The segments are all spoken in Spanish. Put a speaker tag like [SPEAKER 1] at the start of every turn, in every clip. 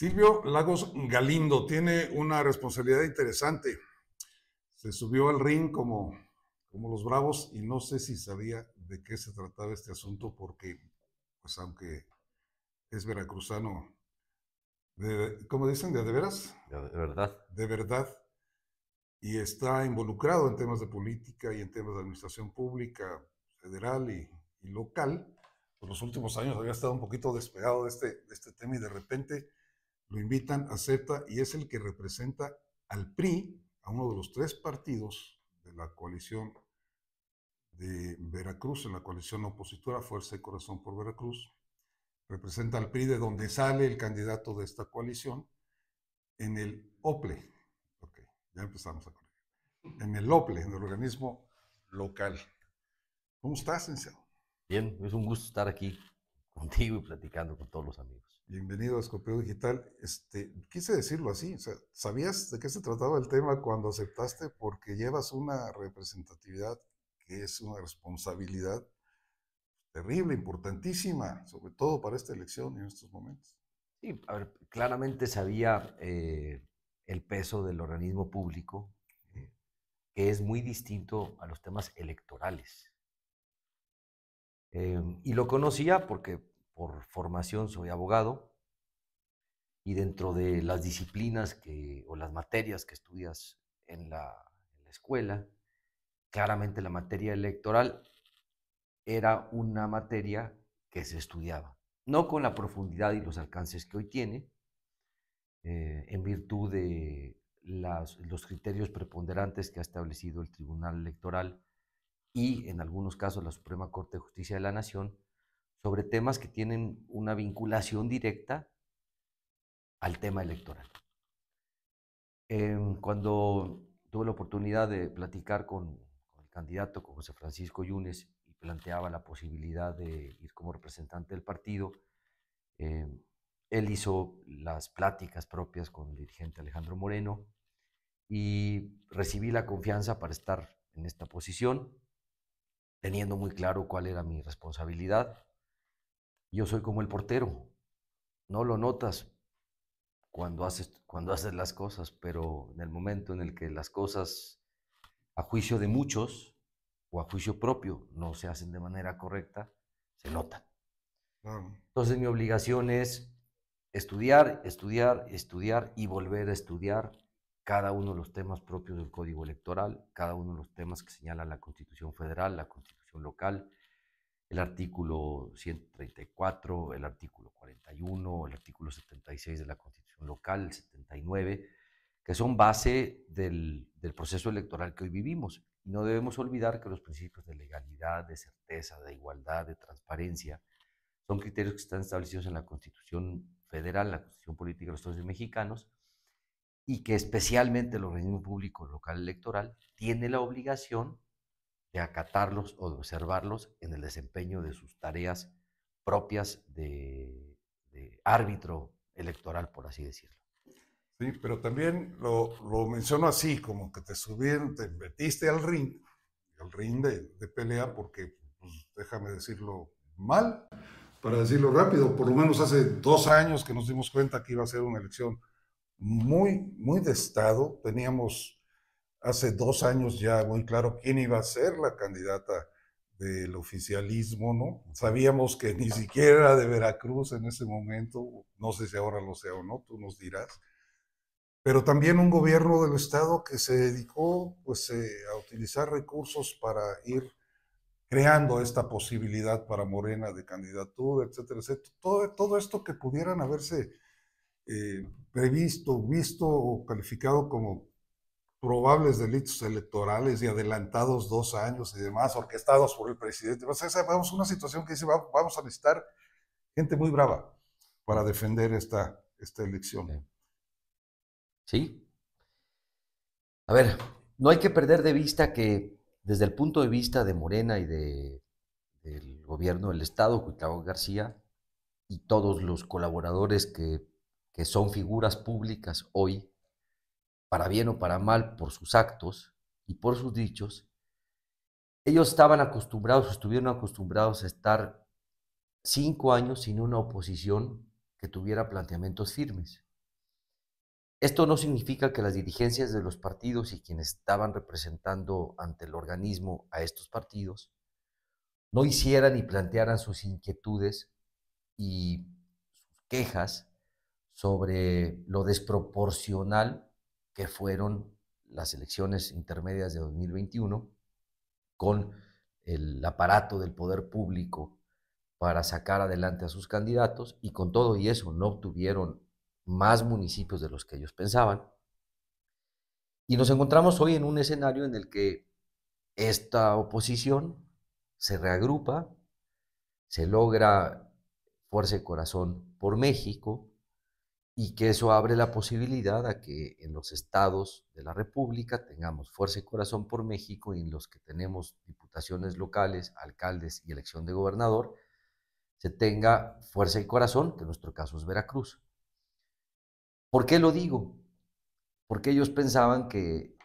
[SPEAKER 1] Silvio Lagos Galindo tiene una responsabilidad interesante. Se subió al ring como, como los bravos y no sé si sabía de qué se trataba este asunto porque, pues aunque es veracruzano, de, ¿cómo dicen? ¿De, veras? De, verdad. De verdad. Y está involucrado en temas de política y en temas de administración pública federal y, local. Por pues, los últimos años había estado un poquito despegado de este, de este tema y de repente lo invitan, acepta y es el que representa al PRI, a uno de los tres partidos de la coalición de Veracruz, en la coalición opositora Fuerza y Corazón por Veracruz. Representa al PRI de donde sale el candidato de esta coalición en el OPLE. Ok, ya empezamos a corregir. En el OPLE, en el organismo local. ¿Cómo estás, Enceo?
[SPEAKER 2] Bien, es un gusto estar aquí contigo y platicando con todos los amigos.
[SPEAKER 1] Bienvenido a Escorpio Digital. Este, quise decirlo así, ¿sabías de qué se trataba el tema cuando aceptaste? Porque llevas una representatividad que es una responsabilidad
[SPEAKER 2] terrible, importantísima, sobre todo para esta elección y en estos momentos. Sí, a ver, claramente sabía eh, el peso del organismo público, eh, que es muy distinto a los temas electorales. Em, y lo conocía porque por formación soy abogado y dentro de las disciplinas o las materias que estudias en la, escuela, claramente la materia electoral era una materia que se estudiaba, no con la profundidad y los alcances que hoy tiene, eh, en virtud de los criterios preponderantes que ha establecido el Tribunal Electoral y en algunos casos la Suprema Corte de Justicia de la Nación sobre temas que tienen una vinculación directa al tema electoral. Em, cuando tuve la oportunidad de platicar con, el candidato, con José Francisco Yunes, y planteaba la posibilidad de ir como representante del partido, em, él hizo las pláticas propias con el dirigente Alejandro Moreno y recibí la confianza para estar en esta posición, teniendo muy claro cuál era mi responsabilidad yo soy como el portero. No lo notas cuando haces, cuando haces las cosas, pero en el momento en el que las cosas, a juicio de muchos o a juicio propio, no se hacen de manera correcta, se nota. Entonces mi obligación es estudiar, estudiar, estudiar y volver a estudiar cada uno de los temas propios del Código Electoral, cada uno de los temas que señala la Constitución Federal, la Constitución Local, el artículo 134, el artículo 41, el artículo 76 de la Constitución local, el 79, que son base del, proceso electoral que hoy vivimos. Y no debemos olvidar que los principios de legalidad, de certeza, de igualdad, de transparencia, son criterios que están establecidos en la Constitución Federal, la Constitución Política de los Estados mexicanos, y que especialmente el organismo público local electoral tiene la obligación de acatarlos o de observarlos en el desempeño de sus tareas propias de, árbitro electoral, por así decirlo.
[SPEAKER 1] Sí, pero también lo, lo, menciono así, como que te subieron, te metiste al ring, al ring de, pelea, porque, pues, déjame decirlo mal, para decirlo rápido, por lo menos hace dos años que nos dimos cuenta que iba a ser una elección muy, muy de Estado, teníamos hace dos años ya muy claro quién iba a ser la candidata del oficialismo, ¿no? Sabíamos que ni siquiera de Veracruz en ese momento, no sé si ahora lo sea o no, tú nos dirás, pero también un gobierno del Estado que se dedicó pues, eh, a utilizar recursos para ir creando esta posibilidad para Morena de candidatura, etcétera, etcétera. Todo, todo esto que pudieran haberse eh, previsto, visto o calificado como probables delitos electorales y adelantados dos años y demás, orquestados por el presidente. O sea, vamos una situación que dice, vamos a necesitar gente muy brava para defender esta, esta
[SPEAKER 2] elección. Sí. A ver, no hay que perder de vista que desde el punto de vista de Morena y de, del gobierno del Estado, Gustavo García, y todos los colaboradores que, que son figuras públicas hoy, para bien o para mal, por sus actos y por sus dichos, ellos estaban acostumbrados, estuvieron acostumbrados a estar cinco años sin una oposición que tuviera planteamientos firmes. Esto no significa que las dirigencias de los partidos y quienes estaban representando ante el organismo a estos partidos no hicieran y plantearan sus inquietudes y sus quejas sobre lo desproporcional que fueron las elecciones intermedias de 2021, con el aparato del poder público para sacar adelante a sus candidatos y con todo y eso no obtuvieron más municipios de los que ellos pensaban. Y nos encontramos hoy en un escenario en el que esta oposición se reagrupa, se logra fuerza y corazón por México, y que eso abre la posibilidad a que en los estados de la República tengamos fuerza y corazón por México y en los que tenemos diputaciones locales, alcaldes y elección de gobernador, se tenga fuerza y corazón, que en nuestro caso es Veracruz. ¿Por qué lo digo? Porque ellos pensaban que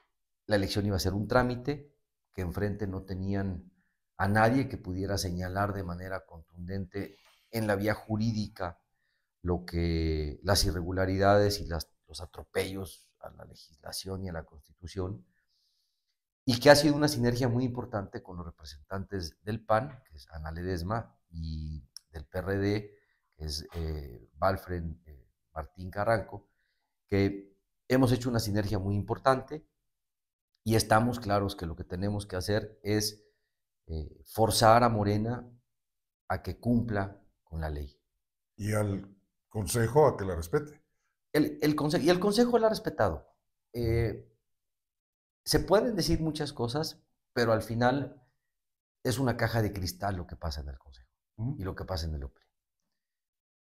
[SPEAKER 2] la elección iba a ser un trámite, que enfrente no tenían a nadie que pudiera señalar de manera contundente en la vía jurídica lo que las irregularidades y los atropellos a la legislación y a la constitución, y que ha sido una sinergia muy importante con los representantes del PAN, que es Ana Ledesma, y del PRD, que es eh, Valfren eh, Martín Carranco, que hemos hecho una sinergia muy importante y estamos claros que lo que tenemos que hacer es eh, forzar a Morena a que cumpla con la ley. Y al Consejo a que la respete. El, y el consejo la ha respetado. Eh, se pueden decir muchas cosas, pero al final es una caja de cristal lo que pasa en el consejo y lo que pasa en el OPLE.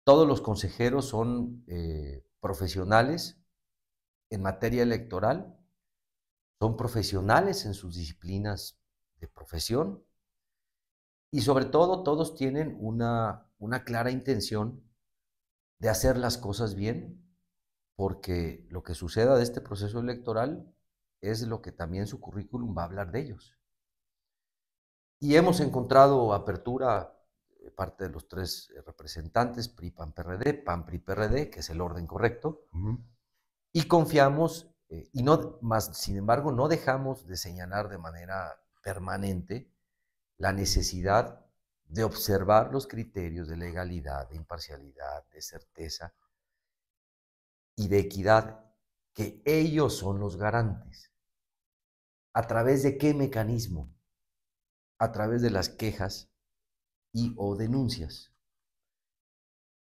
[SPEAKER 2] Todos los consejeros son eh, profesionales en materia electoral, son profesionales en sus disciplinas de profesión y sobre todo todos tienen una, una clara intención de hacer las cosas bien, porque lo que suceda de este proceso electoral es lo que también su currículum va a hablar de ellos. Y hemos encontrado apertura parte de los tres eh, representantes, PRI, PAN, PRD, PAN, PRI, PRD, que es el orden correcto, y confiamos, eh, y no, más, sin embargo, no dejamos de señalar de manera permanente la necesidad de observar los criterios de legalidad, de imparcialidad, de certeza y de equidad, que ellos son los garantes. ¿A través de qué mecanismo? A través de las quejas y o denuncias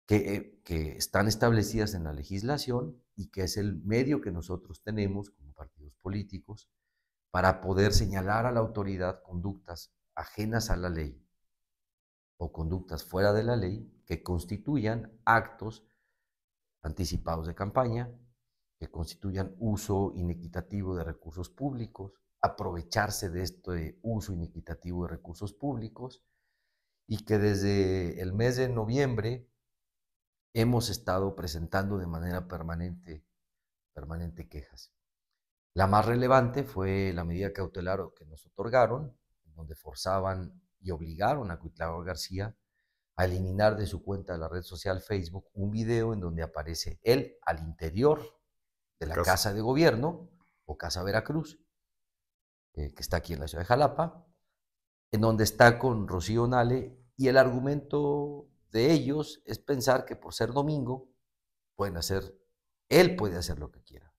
[SPEAKER 2] que, eh, que están establecidas en la legislación y que es el medio que nosotros tenemos como partidos políticos para poder señalar a la autoridad conductas ajenas a la ley o conductas fuera de la ley que constituyan actos anticipados de campaña, que constituyan uso inequitativo de recursos públicos, aprovecharse de este uso inequitativo de recursos públicos y que desde el mes de noviembre hemos estado presentando de manera permanente, permanente quejas. La más relevante fue la medida cautelar que nos otorgaron, donde forzaban y obligaron a Cuitlava García a eliminar de su cuenta de la red social Facebook un video en donde aparece él al interior de la casa, de gobierno o Casa Veracruz, eh, que está aquí en la ciudad de Jalapa, en donde está con Rocío Nale y el argumento de ellos es pensar que por ser domingo pueden hacer, él puede hacer lo que quiera.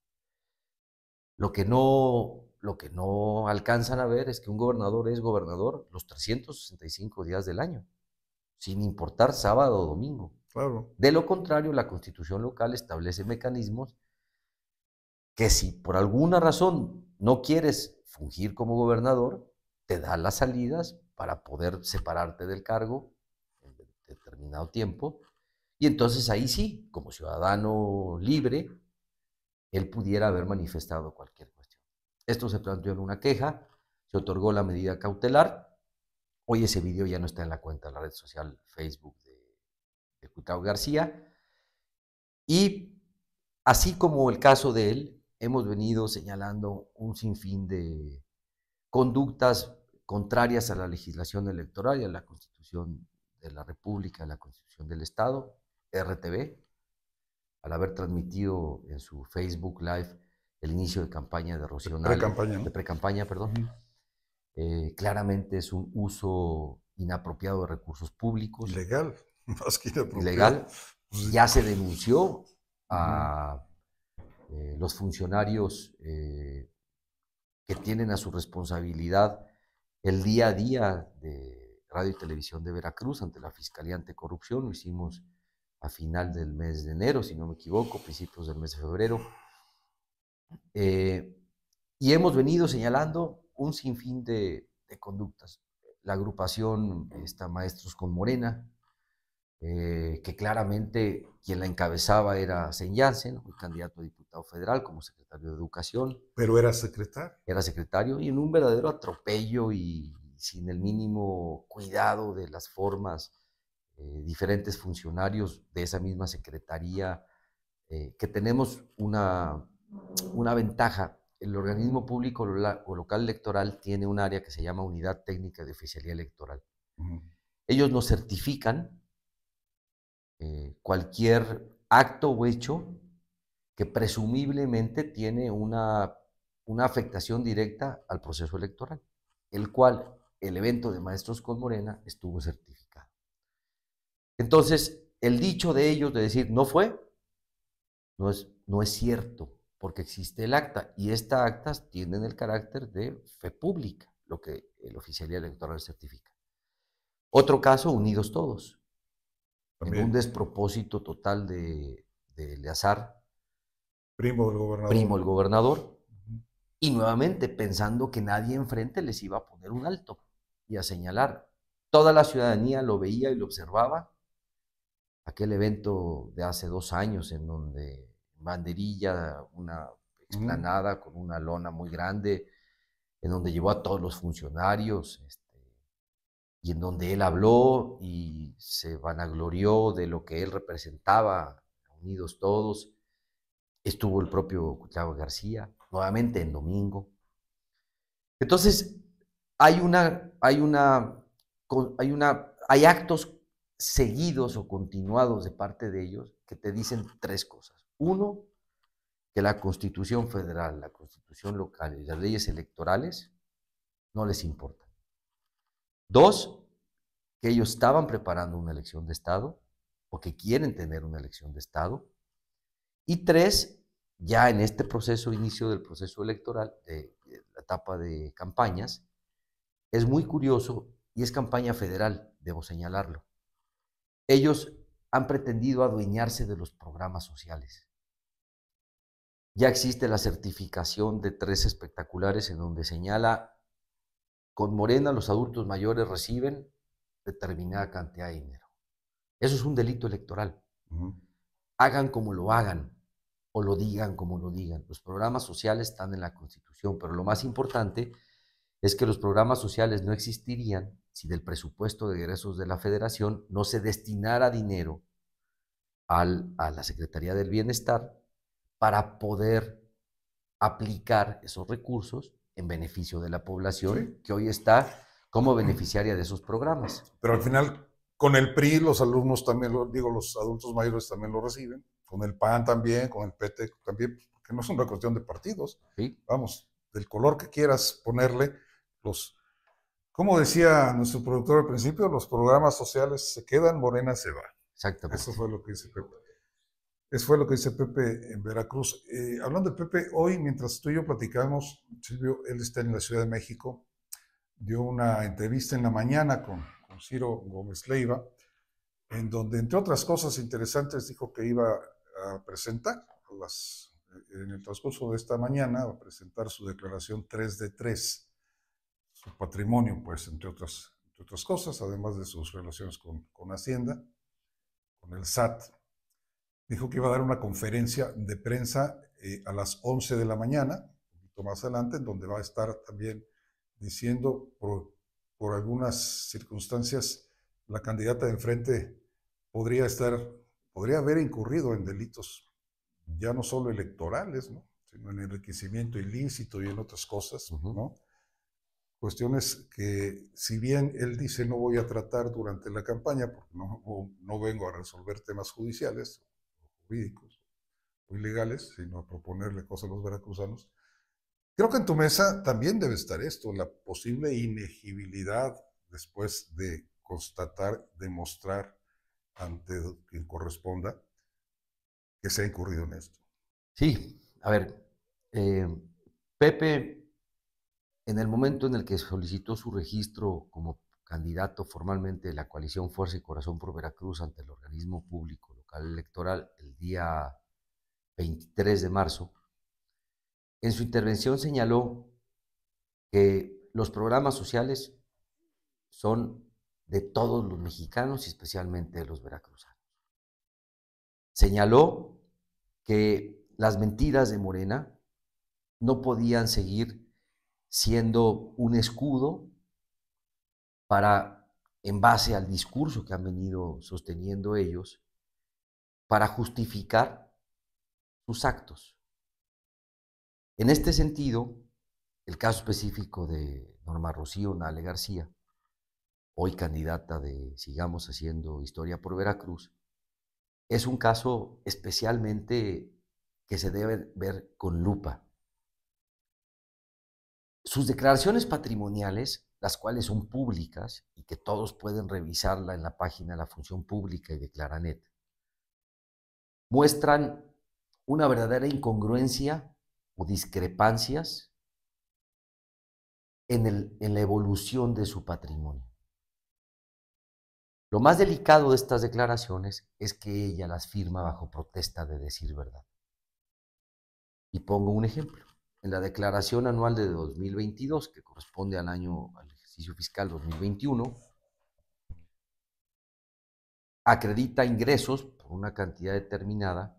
[SPEAKER 2] Lo que no lo que no alcanzan a ver es que un gobernador es gobernador los 365 días del año, sin importar sábado o domingo. Claro. De lo contrario, la constitución local establece mecanismos que si por alguna razón no quieres fungir como gobernador, te da las salidas para poder separarte del cargo en determinado tiempo. Y entonces ahí sí, como ciudadano libre, él pudiera haber manifestado cualquier esto se planteó en una queja, se otorgó la medida cautelar. Hoy ese video ya no está en la cuenta de la red social Facebook de, de García. Y así como el caso de él, hemos venido señalando un sinfín de conductas contrarias a la legislación electoral y a la Constitución de la República, a la Constitución del Estado, RTV, al haber transmitido en su Facebook Live el inicio de campaña de Rocío campaña de pre perdón, eh, claramente es un uso inapropiado de recursos públicos. Ilegal. más que inapropiado. Legal. Pues ya se denunció a eh, los funcionarios eh, que tienen a su responsabilidad el día a día de Radio y Televisión de Veracruz ante la Fiscalía Anticorrupción. Lo hicimos a final del mes de enero, si no me equivoco, principios del mes de febrero eh, y hemos venido señalando un sinfín de, conductas. La agrupación está Maestros con Morena, eh, que claramente quien la encabezaba era Sen un candidato a diputado federal como secretario de Educación.
[SPEAKER 1] Pero era secretario.
[SPEAKER 2] Era secretario y en un verdadero atropello y sin el mínimo cuidado de las formas, eh, diferentes funcionarios de esa misma secretaría, que tenemos una una ventaja. El organismo público o local electoral tiene un área que se llama Unidad Técnica de Oficialía Electoral. Ellos nos certifican eh, cualquier acto o hecho que presumiblemente tiene una, afectación directa al proceso electoral, el cual el evento de Maestros con Morena estuvo certificado. Entonces, el dicho de ellos de decir no fue, no es, no es cierto porque existe el acta y estas actas tienen el carácter de fe pública, lo que el oficial electoral certifica. Otro caso, unidos todos, en un despropósito total de, de
[SPEAKER 1] Primo del gobernador. Primo
[SPEAKER 2] gobernador. Y nuevamente pensando que nadie enfrente les iba a poner un alto y a señalar. Toda la ciudadanía lo veía y lo observaba. Aquel evento de hace dos años en donde banderilla, una explanada con una lona muy grande, en donde llevó a todos los funcionarios este, y en donde él habló y se vanaglorió de lo que él representaba, unidos todos. Estuvo el propio Cutlavo García, nuevamente en domingo. Entonces, hay una, hay una, hay una, hay actos seguidos o continuados de parte de ellos que te dicen tres cosas. Uno, que la constitución federal, la constitución local y las leyes electorales no les importan. Dos, que ellos estaban preparando una elección de Estado o que quieren tener una elección de Estado. Y tres, ya en este proceso, inicio del proceso electoral, la etapa de campañas, es muy curioso y es campaña federal, debo señalarlo. Ellos han pretendido adueñarse de los programas sociales. Ya existe la certificación de tres espectaculares en donde señala, con Morena los adultos mayores reciben determinada cantidad de dinero. Eso es un delito electoral. Hagan como lo hagan o lo digan como lo digan. Los programas sociales están en la Constitución, pero lo más importante es que los programas sociales no existirían si del presupuesto de egresos de la federación no se destinara dinero a la Secretaría del Bienestar para poder aplicar esos recursos en beneficio de la población que hoy está como beneficiaria de esos programas. Pero al final,
[SPEAKER 1] con el PRI, los alumnos también, digo, los adultos mayores también lo reciben, con el PAN también, con el PT e también, porque no es una cuestión de partidos. Vamos, del color que quieras ponerle, los, como decía nuestro productor al principio, los programas sociales se quedan, Morena se va. Exactamente. Eso fue lo que dice Pepe. Eso fue lo que dice Pepe en Veracruz. Eh, hablando de Pepe, hoy mientras tú y yo platicamos, Silvio, él está en la Ciudad de México, dio una entrevista en la mañana con, Ciro Gómez Leiva, en donde, entre otras cosas interesantes, dijo que iba a presentar las, eh, en el transcurso de esta mañana, a presentar su declaración 3 de 3, su patrimonio, pues, entre otras, otras cosas, además de sus relaciones con, con Hacienda, con el SAT dijo que iba a dar una conferencia de prensa eh, a las 11 de la mañana, un poquito más adelante, en donde va a estar también diciendo por, por algunas circunstancias la candidata de enfrente podría estar, podría haber incurrido en delitos ya no solo electorales, sino en enriquecimiento ilícito y en otras cosas, ¿no? Cuestiones que, si bien él dice no voy a tratar durante la campaña, porque no, no vengo a resolver temas judiciales, jurídicos o ilegales, sino a proponerle cosas a los veracruzanos. Creo que en tu mesa también debe estar esto, la posible inegibilidad después de constatar, demostrar ante quien corresponda que se ha incurrido en esto.
[SPEAKER 2] Sí, a ver, eh, Pepe, en el momento en el que solicitó su registro como candidato formalmente de la coalición Fuerza y Corazón por Veracruz ante el organismo público electoral el día 23 de marzo, en su intervención señaló que los programas sociales son de todos los mexicanos y especialmente de los veracruzanos. Señaló que las mentiras de Morena no podían seguir siendo un escudo para, en base al discurso que han venido sosteniendo ellos, para justificar sus actos. En este sentido, el caso específico de Norma Rocío Nale García, hoy candidata de Sigamos haciendo historia por Veracruz, es un caso especialmente que se debe ver con lupa. Sus declaraciones patrimoniales, las cuales son públicas y que todos pueden revisarla en la página de la Función Pública y de Claranet, muestran una verdadera incongruencia o discrepancias en, la evolución de su patrimonio. Lo más delicado de estas declaraciones es que ella las firma bajo protesta de decir verdad. Y pongo un ejemplo. En la declaración anual de 2022, que corresponde al año, al ejercicio fiscal 2021, acredita ingresos por una cantidad determinada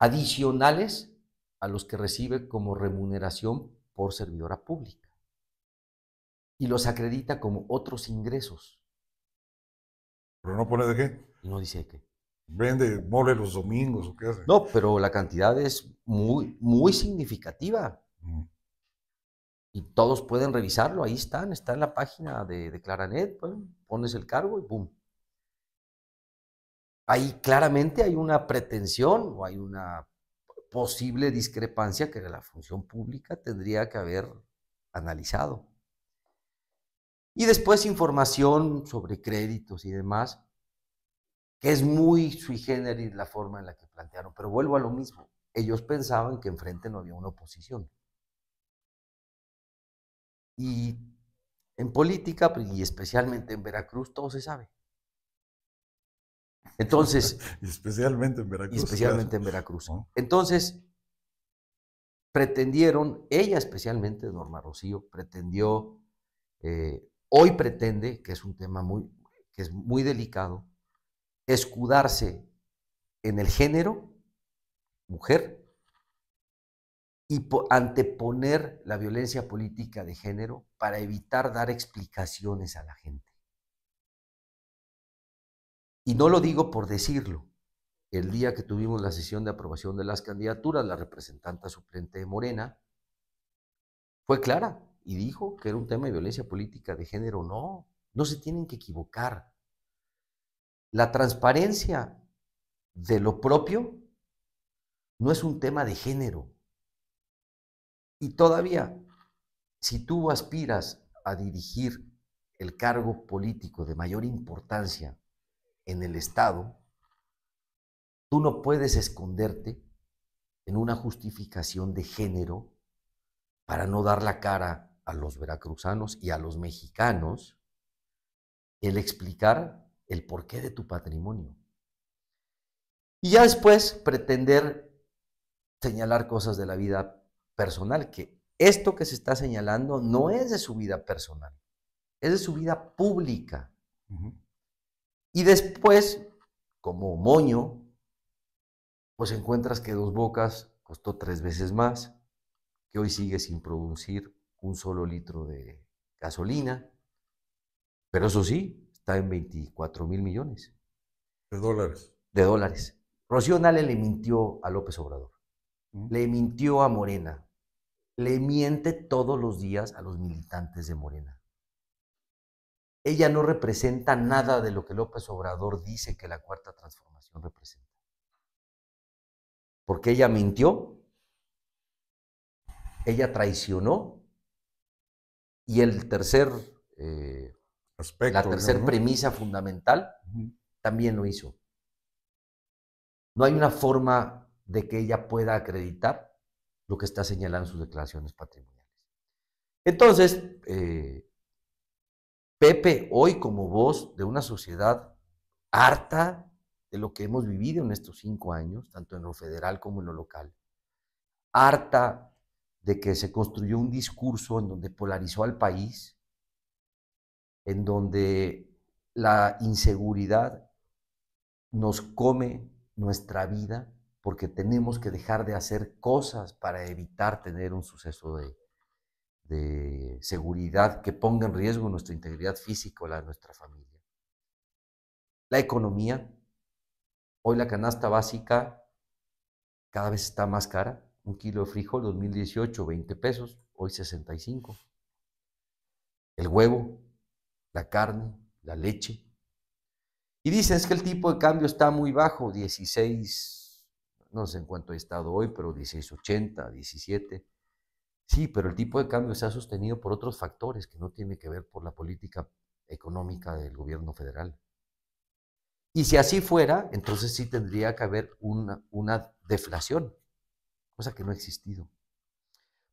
[SPEAKER 2] adicionales a los que recibe como remuneración por servidora pública y los acredita como otros ingresos. Pero no pone de qué. no dice de qué. Vende mole los domingos o qué hace. No, pero la cantidad es muy, muy significativa. Mm. Y todos pueden revisarlo, ahí están, está en la página de, Claranet, pues, pones el cargo y ¡pum! ahí claramente hay una pretensión o hay una posible discrepancia que la función pública tendría que haber analizado. Y después información sobre créditos y demás, que es muy sui generis la forma en la que plantearon. Pero vuelvo a lo mismo, ellos pensaban que enfrente no había una oposición. Y en política, pues, y especialmente en Veracruz, todo se sabe.
[SPEAKER 1] Entonces. especialmente en Veracruz. especialmente en Veracruz.
[SPEAKER 2] Entonces, pretendieron, ella especialmente, Norma Rocío, pretendió, eh, hoy pretende, que es un tema muy, que es muy delicado, escudarse en el género, mujer, y anteponer la violencia política de género para evitar dar explicaciones a la gente. Y no lo digo por decirlo. El día que tuvimos la sesión de aprobación de las candidaturas, la representante suplente de Morena fue clara y dijo que era un tema de violencia política de género. No, no se tienen que equivocar. La transparencia de lo propio no es un tema de género. Y todavía, si tú aspiras a dirigir el cargo político de mayor importancia en el Estado, tú no puedes esconderte en una justificación de género para no dar la cara a los veracruzanos y a los mexicanos el explicar el porqué de tu patrimonio. Y ya después pretender señalar cosas de la vida personal, que esto que se está señalando no es de su vida personal, es de su vida pública. Y después, como moño, pues encuentras que Dos Bocas costó tres veces más, que hoy sigue sin producir un solo litro de gasolina, pero eso sí, está en 24 mil millones. De dólares. De dólares. Rocío Nale le mintió a López Obrador, mm. le mintió a Morena, le miente todos los días a los militantes de Morena ella no representa nada de lo que López Obrador dice que la cuarta transformación representa. Porque ella mintió, ella traicionó y el tercer, eh, la tercera premisa fundamental también lo hizo. No hay una forma de que ella pueda acreditar lo que está señalando sus declaraciones patrimoniales. Entonces, eh, Pepe, hoy como voz de una sociedad harta de lo que hemos vivido en estos cinco años, tanto en lo federal como en lo local, harta de que se construyó un discurso en donde polarizó al país, en donde la inseguridad nos come nuestra vida porque tenemos que dejar de hacer cosas para evitar tener un suceso de de seguridad que ponga en riesgo nuestra integridad física o la de nuestra familia. La economía. Hoy la canasta básica cada vez está más cara. Un kilo de frijol 2018, 20 pesos, hoy 65. El huevo, la carne, la leche. Y dicen es que el tipo de cambio está muy bajo, 16, no sé en cuánto ha estado hoy, pero 16,80, 17. Sí, pero el tipo de cambio se ha sostenido por otros factores que no tienen que ver por la política económica del gobierno federal. Y si así fuera, entonces sí tendría que haber una, deflación, cosa que no ha existido.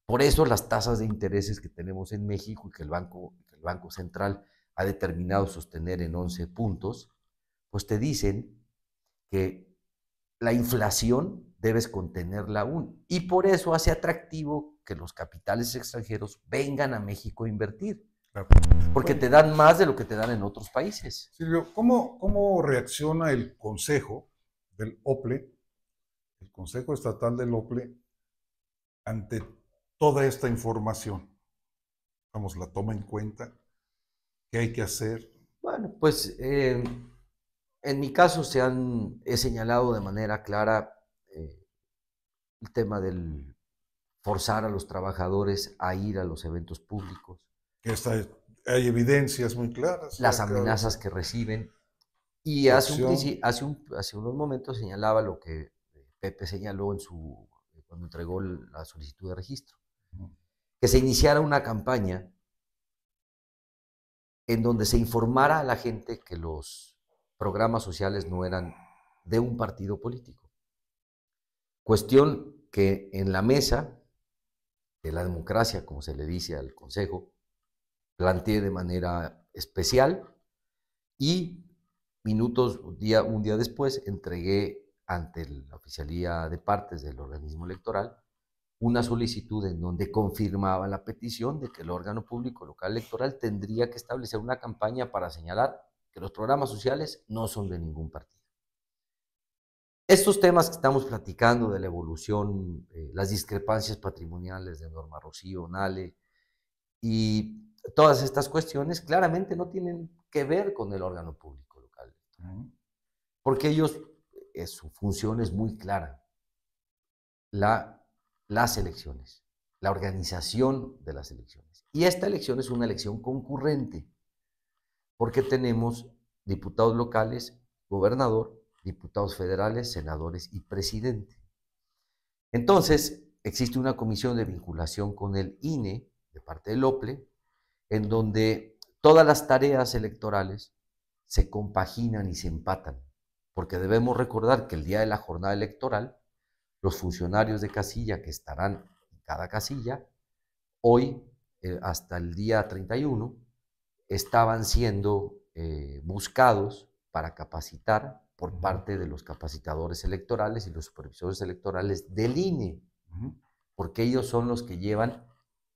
[SPEAKER 2] Por eso las tasas de intereses que tenemos en México y que el Banco, que el banco Central ha determinado sostener en 11 puntos, pues te dicen que la inflación debes contenerla aún. Y por eso hace atractivo que los capitales extranjeros vengan a México a invertir. Porque te dan más de lo que te dan en otros países. Silvio, ¿cómo,
[SPEAKER 1] cómo reacciona el Consejo del OPLE, el Consejo Estatal del OPLE, ante toda esta información?
[SPEAKER 2] Vamos, la toma en cuenta. ¿Qué hay que hacer? Bueno, pues eh, en mi caso se han, he señalado de manera clara el tema del forzar a los trabajadores a ir a los eventos públicos. hay evidencias muy claras. Las amenazas que reciben.
[SPEAKER 1] Y hace,
[SPEAKER 2] hace, hace, unos momentos señalaba lo que eh, Pepe señaló en su, eh, cuando entregó la solicitud de registro, que se iniciara una campaña en donde se informara a la gente que los programas sociales no eran de un partido político Cuestión que en la mesa de la democracia, como se le dice al Consejo, planteé de manera especial y minutos, un día, después, entregué ante la oficialía de partes del organismo electoral una solicitud en donde confirmaba la petición de que el órgano público local electoral tendría que establecer una campaña para señalar que los programas sociales no son de ningún partido. Estos temas que estamos platicando de la evolución, eh, las discrepancias patrimoniales de Norma Rocío, Nale, y todas estas cuestiones claramente no tienen que ver con el órgano público local. Porque ellos, eh, su función es muy clara. las elecciones, la organización de las elecciones. Y esta elección es una elección concurrente, porque tenemos diputados locales, gobernador diputados federales, senadores y presidente. Entonces, existe una comisión de vinculación con el INE, de parte del OPLE, en donde todas las tareas electorales se compaginan y se empatan, porque debemos recordar que el día de la jornada electoral, los funcionarios de casilla que estarán en cada casilla, hoy eh, hasta el día 31, estaban siendo eh, buscados para capacitar por parte de los capacitadores electorales y los supervisores electorales del INE, porque ellos son los que llevan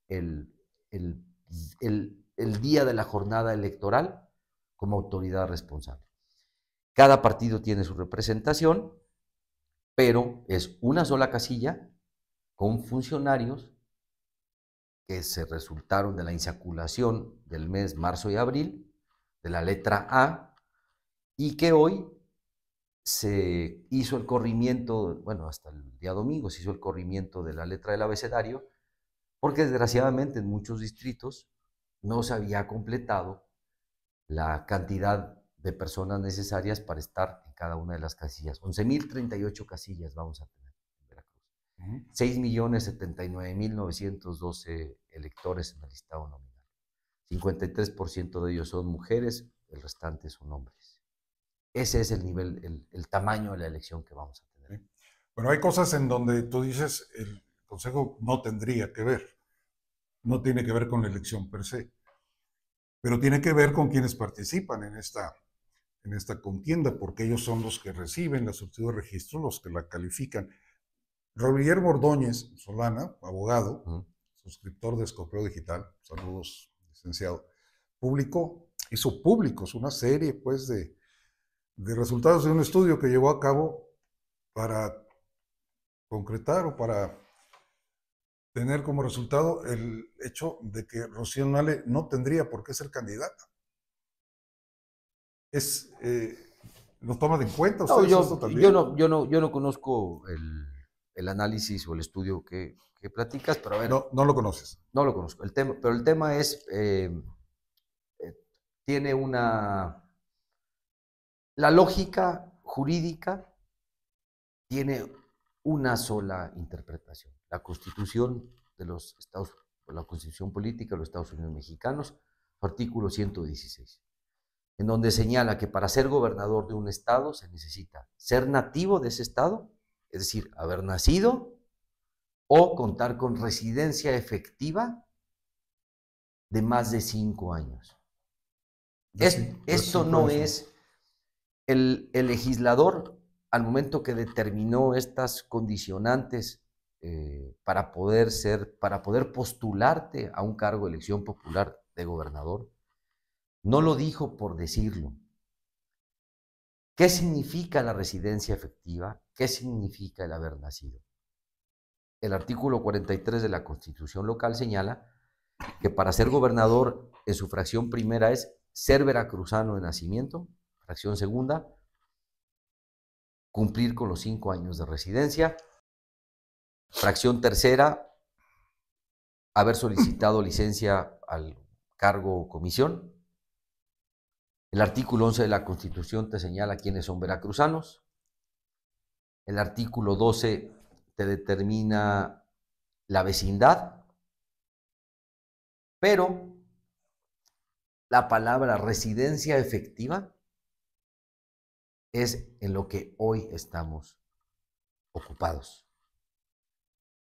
[SPEAKER 2] el, día de la jornada electoral como autoridad responsable. Cada partido tiene su representación, pero es una sola casilla con funcionarios que se resultaron de la insaculación del mes marzo y abril, de la letra A, y que hoy se hizo el corrimiento, bueno, hasta el día domingo se hizo el corrimiento de la letra del abecedario, porque desgraciadamente en muchos distritos no se había completado la cantidad de personas necesarias para estar en cada una de las casillas. 11.038 casillas vamos a tener en Veracruz. 6.079.912 electores en el listado nominal. 53% de ellos son mujeres, el restante son hombres. Ese es el nivel, el, tamaño de la elección que vamos a tener. Bueno, hay cosas en donde
[SPEAKER 1] tú dices el Consejo no tendría que ver, no tiene que ver con la elección per se, pero tiene que ver con quienes participan en esta, en esta contienda, porque ellos son los que reciben la solicitud de registro, los que la califican. Robier Bordóñez Solana, abogado, suscriptor de Escopeo Digital, saludos, licenciado, publicó, hizo públicos una serie pues de, de resultados de un estudio que llevó a cabo para concretar o para tener como resultado el hecho de que Rocío Nale no tendría por qué ser candidata. Es, eh, ¿Lo toman en cuenta yo, no,
[SPEAKER 2] yo no, conozco el, análisis o el estudio que, que, platicas, pero a ver... No, no lo conoces. No lo conozco, el tema, pero el tema es... Eh, eh, tiene una la lógica jurídica tiene una sola interpretación. La constitución de los Estados la constitución política de los Estados Unidos mexicanos, artículo 116, en donde señala que para ser gobernador de un estado se necesita ser nativo de ese estado, es decir, haber nacido o contar con residencia efectiva de más de cinco años. Eso esto no es el, legislador, al momento que determinó estas condicionantes eh, para poder ser, para poder postularte a un cargo de elección popular de gobernador, no lo dijo por decirlo. ¿Qué significa la residencia efectiva? ¿Qué significa el haber nacido? El artículo 43 de la Constitución local señala que para ser gobernador en su fracción primera es ser veracruzano de nacimiento, fracción segunda, cumplir con los cinco años de residencia. Fracción tercera, haber solicitado licencia al cargo o comisión. El artículo 11 de la Constitución te señala quiénes son veracruzanos. El artículo 12 te determina la vecindad. Pero la palabra residencia efectiva es en lo que hoy estamos ocupados.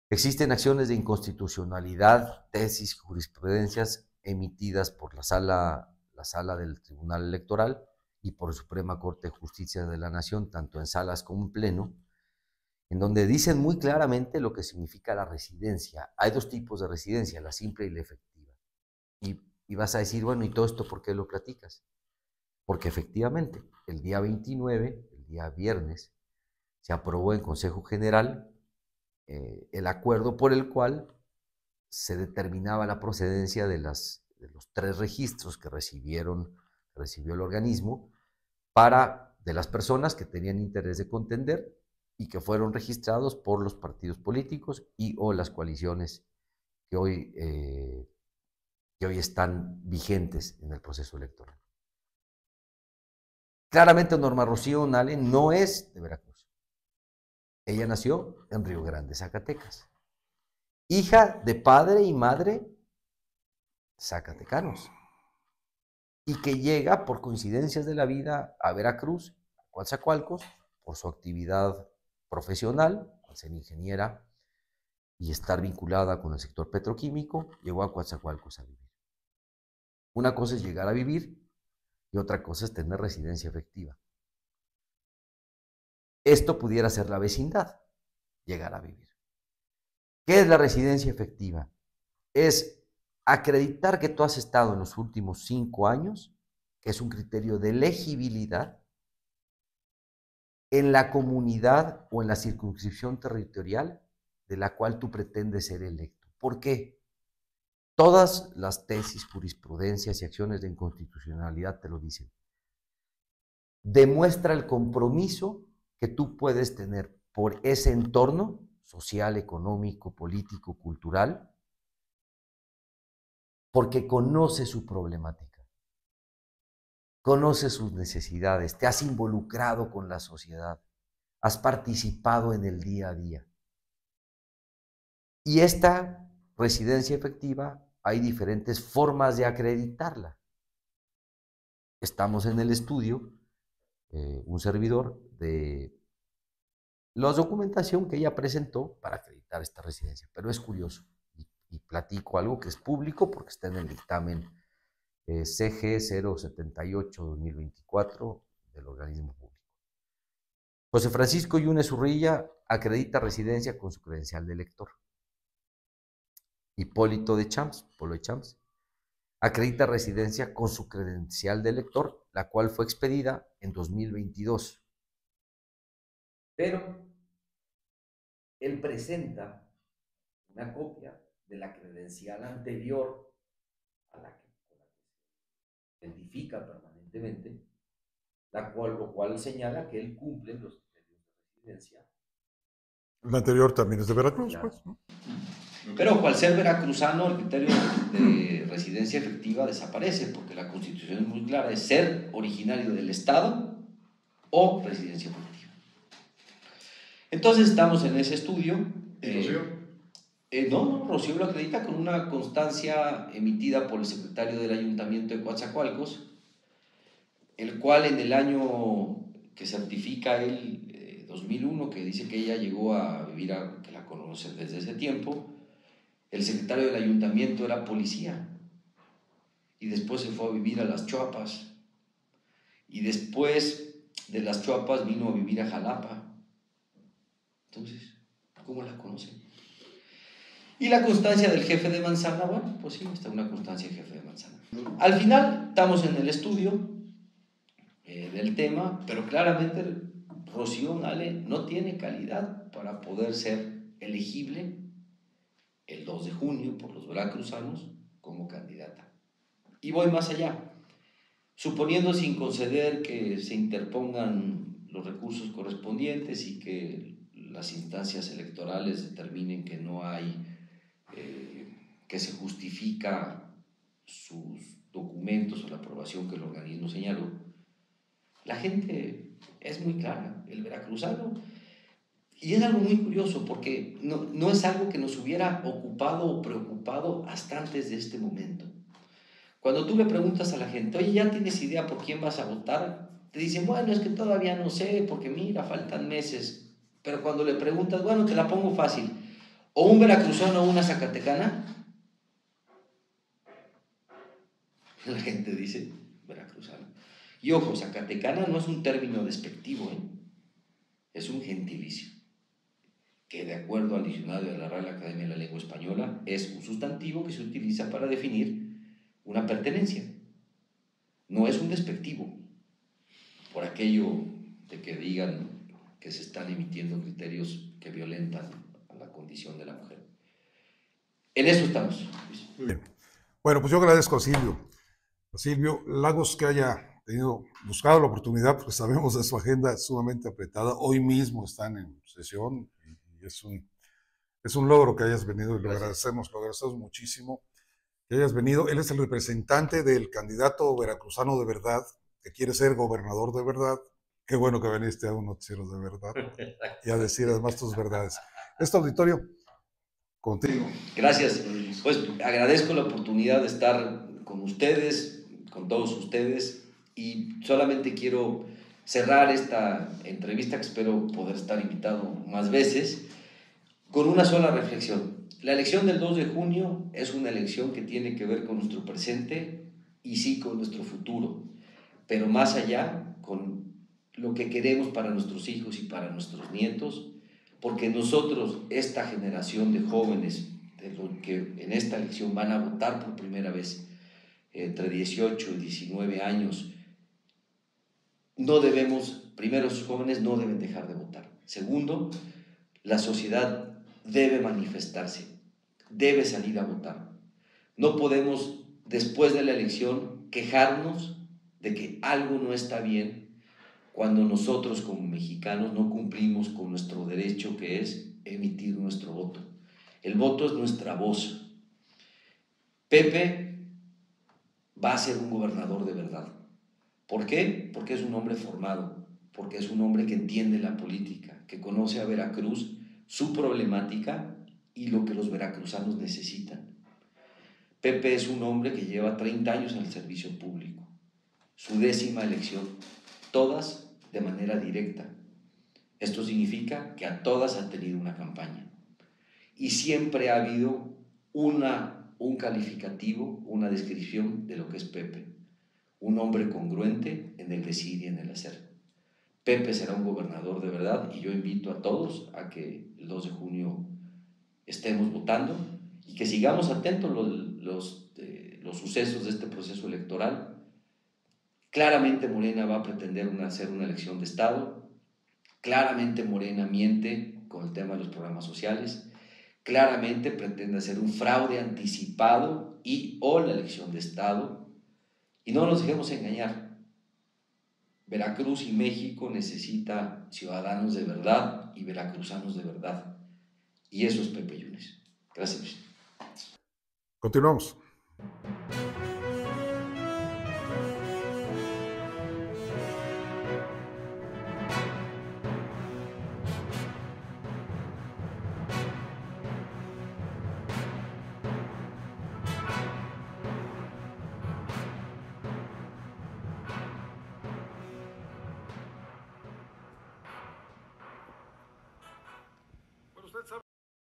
[SPEAKER 2] Existen acciones de inconstitucionalidad, tesis, jurisprudencias emitidas por la sala, la sala del Tribunal Electoral y por la Suprema Corte de Justicia de la Nación, tanto en salas como en pleno, en donde dicen muy claramente lo que significa la residencia. Hay dos tipos de residencia, la simple y la efectiva. Y, y vas a decir, bueno, ¿y todo esto por qué lo platicas? Porque efectivamente, el día 29, el día viernes, se aprobó en Consejo General eh, el acuerdo por el cual se determinaba la procedencia de, las, los tres registros que recibieron, recibió el organismo para de las personas que tenían interés de contender y que fueron registrados por los partidos políticos y o las coaliciones que hoy, eh, que hoy están vigentes en el proceso electoral. Claramente Norma Rocío Nale no es de Veracruz. Ella nació en Río Grande, Zacatecas. Hija de padre y madre zacatecanos. Y que llega por coincidencias de la vida a Veracruz, a Coatzacoalcos, por su actividad profesional, al ser ingeniera y estar vinculada con el sector petroquímico, llegó a Coatzacoalcos a vivir. Una cosa es llegar a vivir y otra cosa es tener residencia efectiva. Esto pudiera ser la vecindad, llegar a vivir. ¿Qué es la residencia efectiva? Es acreditar que tú has estado en los últimos cinco años, que es un criterio de elegibilidad, en la comunidad o en la circunscripción territorial de la cual tú pretendes ser electo. ¿Por qué? Todas las tesis, jurisprudencias y acciones de inconstitucionalidad te lo dicen. Demuestra el compromiso que tú puedes tener por ese entorno social, económico, político, cultural, porque conoce su problemática, conoce sus necesidades, te has involucrado con la sociedad, has participado en el día a día. Y esta residencia efectiva hay diferentes formas de acreditarla. Estamos en el estudio, eh, un servidor, de la documentación que ella presentó para acreditar esta residencia. Pero es curioso y, platico algo que es público porque está en el dictamen eh, CG 078-2024 del organismo público. José Francisco Yunes Urrilla acredita residencia con su credencial de elector. Hipólito de Champs, Polo de Champs. Acredita residencia con su credencial de elector, la cual fue expedida en 2022. Pero él presenta una copia de la credencial anterior a la que, identifica permanentemente, la cual, lo cual señala que él cumple los criterios de residencia.
[SPEAKER 1] La anterior también es de Veracruz, pues. Pero cual
[SPEAKER 2] ser veracruzano, el criterio de residencia efectiva desaparece porque la constitución es muy clara, es ser originario del Estado o residencia efectiva. Entonces estamos en ese estudio. Eh, eh, no, Rocío lo acredita con una constancia emitida por el secretario del ayuntamiento de Coatzacoalcos, el cual en el año que certifica él, 2001, eh, que dice que ella llegó a vivir, que la conoce desde ese tiempo, el secretario del ayuntamiento era policía y después se fue a vivir a las Chuapas y después de las Chuapas vino a vivir a Jalapa. Entonces, ¿cómo la conocen? Y la constancia del jefe de manzana, bueno, pues sí, está una constancia del jefe de manzana. Al final, estamos en el estudio eh, del tema, pero claramente Rocío Nale no tiene calidad para poder ser elegible el 2 de junio por los veracruzanos como candidata. Y voy más allá. Suponiendo sin conceder que se interpongan los recursos correspondientes y que las instancias electorales determinen que no hay, eh, que se justifica sus documentos o la aprobación que el organismo señaló, la gente es muy clara. El veracruzano y es algo muy curioso porque no, es algo que nos hubiera ocupado o preocupado hasta antes de este momento. Cuando tú le preguntas a la gente, oye, ¿ya tienes idea por quién vas a votar? Te dicen, bueno, es que todavía no sé, porque mira, faltan meses. Pero cuando le preguntas, bueno, te la pongo fácil, o un veracruzano o una zacatecana, la gente dice, veracruzano. Y ojo, zacatecana no es un término despectivo, ¿eh? es un gentilicio que de acuerdo al diccionario de la Real Academia de la Lengua Española es un sustantivo que se utiliza para definir una pertenencia. No es un despectivo. Por aquello de que digan que se están emitiendo criterios que violentan a la condición de la mujer. En eso estamos.
[SPEAKER 1] Bueno, pues yo agradezco a Silvio. A Silvio Lagos que haya tenido, buscado la oportunidad, porque sabemos de su agenda sumamente apretada. Hoy mismo están en sesión, es un, es un logro que hayas venido y lo agradecemos, lo agradecemos muchísimo que hayas venido. Él es el representante del candidato veracruzano de verdad, que quiere ser gobernador de verdad. Qué bueno que viniste a un noticiero de verdad y a decir además tus verdades. Este auditorio, contigo. Gracias.
[SPEAKER 2] Pues agradezco la oportunidad de estar con ustedes, con todos ustedes, y solamente quiero cerrar esta entrevista que espero poder estar invitado más veces con una sola reflexión. La elección del 2 de junio es una elección que tiene que ver con nuestro presente y sí con nuestro futuro, pero más allá con lo que queremos para nuestros hijos y para nuestros nietos, porque nosotros, esta generación de jóvenes, de que en esta elección van a votar por primera vez, eh, entre 18 y 19 años, no debemos, primero, esos jóvenes no deben dejar de votar. Segundo, la sociedad debe manifestarse, debe salir a votar. No podemos, después de la elección, quejarnos de que algo no está bien cuando nosotros como mexicanos no cumplimos con nuestro derecho que es emitir nuestro voto. El voto es nuestra voz. Pepe va a ser un gobernador de verdad. ¿Por qué? Porque es un hombre formado, porque es un hombre que entiende la política, que conoce a Veracruz su problemática y lo que los veracruzanos necesitan. Pepe es un hombre que lleva 30 años en el servicio público, su décima elección, todas de manera directa. Esto significa que a todas ha tenido una campaña. Y siempre ha habido una, un calificativo, una descripción de lo que es Pepe. Un hombre congruente en el decir y en el hacer. Pepe será un gobernador de verdad y yo invito a todos a que el 2 de junio estemos votando y que sigamos atentos los, los, eh, los sucesos de este proceso electoral. Claramente Morena va a pretender hacer una elección de Estado. Claramente Morena miente con el tema de los programas sociales. Claramente pretende hacer un fraude anticipado y o la elección de Estado. Y no nos dejemos engañar. Veracruz y México necesita ciudadanos de verdad y veracruzanos de verdad. Y eso es Pepe Gracias.
[SPEAKER 1] Continuamos.